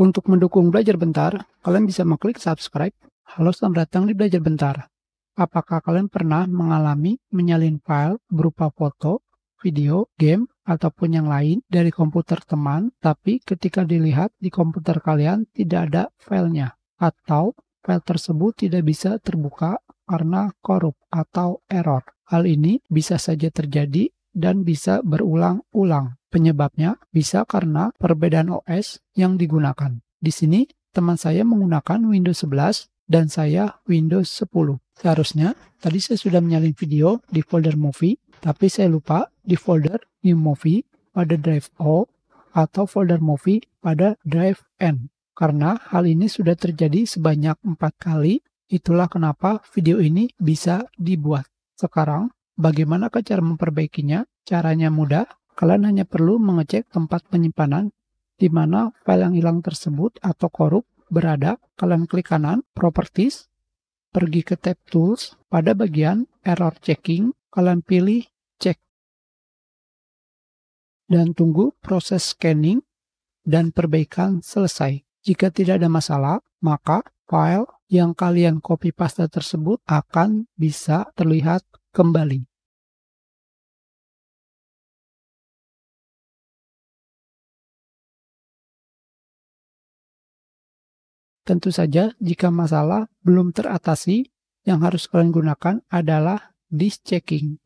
Untuk mendukung belajar bentar, kalian bisa mengklik subscribe. Halo, selamat datang di belajar bentar. Apakah kalian pernah mengalami menyalin file berupa foto, video, game, ataupun yang lain dari komputer teman, tapi ketika dilihat di komputer kalian tidak ada filenya, atau file tersebut tidak bisa terbuka karena korup atau error. Hal ini bisa saja terjadi dan bisa berulang-ulang. Penyebabnya bisa karena perbedaan OS yang digunakan. Di sini, teman saya menggunakan Windows 11 dan saya Windows 10. Seharusnya, tadi saya sudah menyalin video di folder movie, tapi saya lupa di folder new movie pada drive O atau folder movie pada drive N. Karena hal ini sudah terjadi sebanyak empat kali, itulah kenapa video ini bisa dibuat. Sekarang, Bagaimana cara memperbaikinya? Caranya mudah. Kalian hanya perlu mengecek tempat penyimpanan di mana file yang hilang tersebut atau korup berada. Kalian klik kanan, Properties, pergi ke tab Tools. Pada bagian Error Checking, kalian pilih Check. Dan tunggu proses scanning dan perbaikan selesai. Jika tidak ada masalah, maka file yang kalian copy paste tersebut akan bisa terlihat kembali. Tentu saja, jika masalah belum teratasi, yang harus kalian gunakan adalah disk checking.